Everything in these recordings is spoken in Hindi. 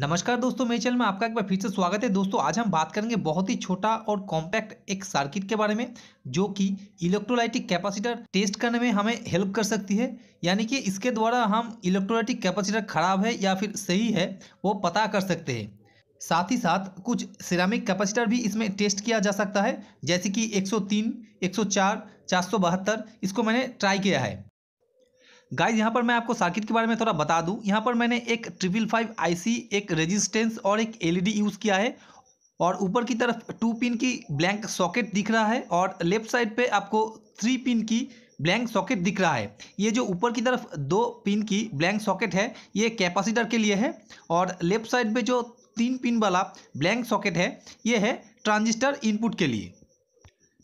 नमस्कार दोस्तों मेरे चैनल में आपका एक बार फिर से स्वागत है दोस्तों आज हम बात करेंगे बहुत ही छोटा और कॉम्पैक्ट एक सर्किट के बारे में जो कि इलेक्ट्रोलाइटिक कैपेसिटर टेस्ट करने में हमें हेल्प कर सकती है यानी कि इसके द्वारा हम इलेक्ट्रोलाइटिक कैपेसिटर खराब है या फिर सही है वो पता कर सकते हैं साथ ही साथ कुछ सिरामिक कैपेसिटर भी इसमें टेस्ट किया जा सकता है जैसे कि 103, 104, 472 इसको मैंने ट्राई किया है गाइज यहाँ पर मैं आपको सर्किट के बारे में थोड़ा बता दूँ यहाँ पर मैंने एक ट्रिपल फाइव आई एक रेजिस्टेंस और एक एल यूज़ e किया है और ऊपर की तरफ टू पिन की ब्लैंक सॉकेट दिख रहा है और लेफ्ट साइड पे आपको थ्री पिन की ब्लैंक सॉकेट दिख रहा है ये जो ऊपर की तरफ दो पिन की ब्लैंक सॉकेट है ये कैपेसिटर के लिए है और लेफ्ट साइड पे जो तीन पिन वाला ब्लैंक सॉकेट है ये है ट्रांजिस्टर इनपुट के लिए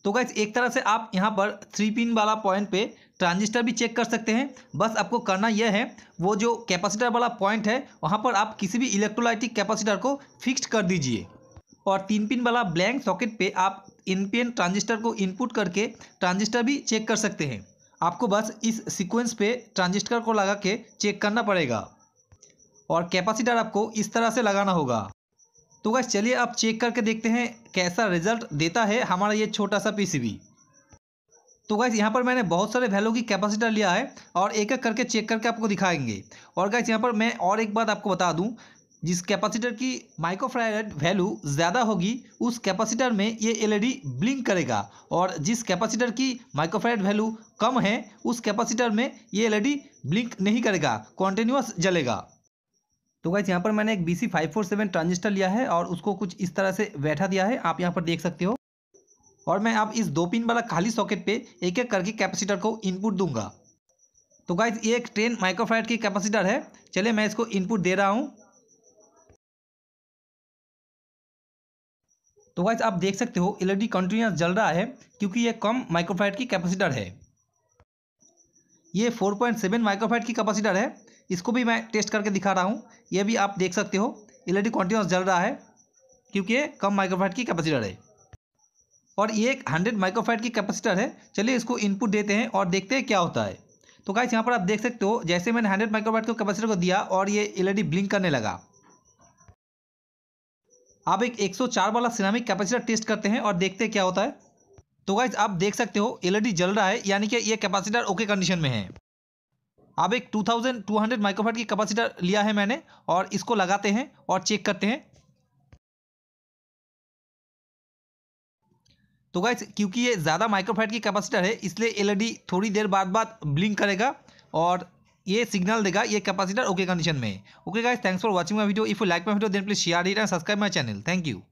तो गाइज एक तरह से आप यहाँ पर थ्री पिन वाला पॉइंट पे ट्रांजिस्टर भी चेक कर सकते हैं बस आपको करना यह है वो जो कैपेसिटर वाला पॉइंट है वहाँ पर आप किसी भी इलेक्ट्रोलाइटिक कैपेसिटर को फिक्स्ड कर दीजिए और तीन पिन वाला ब्लैंक सॉकेट पे आप इन पिन ट्रांजिस्टर को इनपुट करके ट्रांजिस्टर भी चेक कर सकते हैं आपको बस इस सिक्वेंस पे ट्रांजिस्टर को लगा के चेक करना पड़ेगा और कैपेसिटर आपको इस तरह से लगाना होगा तो गैस चलिए आप चेक करके देखते हैं कैसा रिजल्ट देता है हमारा ये छोटा सा पीसीबी तो गैस यहाँ पर मैंने बहुत सारे वैल्यू की कैपेसिटर लिया है और एक एक करके चेक करके आपको दिखाएंगे और गैस यहाँ पर मैं और एक बात आपको बता दूँ जिस कैपेसिटर की माइक्रोफ्राइड वैल्यू ज़्यादा होगी उस कैपेसिटर में ये एलईडी ब्लिंक e करेगा और जिस कैपेसिटर की माइक्रोफ्राइड वैल्यू कम है उस कैपेसिटर में ये एलईडी ब्लिंक e नहीं करेगा कॉन्टीन्यूस जलेगा तो गाइज यहाँ पर मैंने एक B C five four seven transistor लिया है और उसको कुछ इस तरह से बैठा दिया है आप यहाँ पर देख सकते हो और मैं आप इस दो पिन वाला खाली सॉकेट पे एक एक करके कैपेसिटर को इनपुट दूंगा तो गाइज ये एक ट्रेन माइक्रोफाइट की कैपेसिटर है चले मैं इसको इनपुट दे रहा हूँ तो गाइज आप देख सकते हो एलईडी कंटिन्यूस जल रहा है क्योंकि ये कम माइक्रोफाइट की कैपेसिटर है ये 4.7 माइक्रोफाइट की कैपेसिटर है इसको भी मैं टेस्ट करके दिखा रहा हूँ ये भी आप देख सकते हो एल ई e जल रहा है क्योंकि ये कम माइक्रोफाइट की कैपेसिटर है और ये एक हंड्रेड माइक्रोफाइट की कैपेसिटर है चलिए इसको इनपुट देते हैं और देखते हैं क्या होता है तो गाइस यहाँ पर आप देख सकते हो जैसे मैंने हंड्रेड माइक्रोफाइट को कैपेसिटर को दिया और ये एल ब्लिंक e करने लगा आप एक 104 वाला सिनामिक कैपेसिटर टेस्ट करते हैं और देखते हैं क्या होता है तो गाइज आप देख सकते हो एलईडी e जल रहा है यानी कि ये कैपेसिटर ओके कंडीशन में है अब एक 2200 माइक्रोफाइट की कैपेसिटर लिया है मैंने और इसको लगाते हैं और चेक करते हैं तो गाइज क्योंकि ये ज़्यादा माइक्रोफाइट की कैपेसिटर है इसलिए एलईडी e थोड़ी देर बाद बाद ब्लिंक करेगा और ये सिग्नल देगा ये कैपेसिटर ओके कंडीशन में okay guys thanks for watching my video if you like my video then please share it and subscribe my channel thank you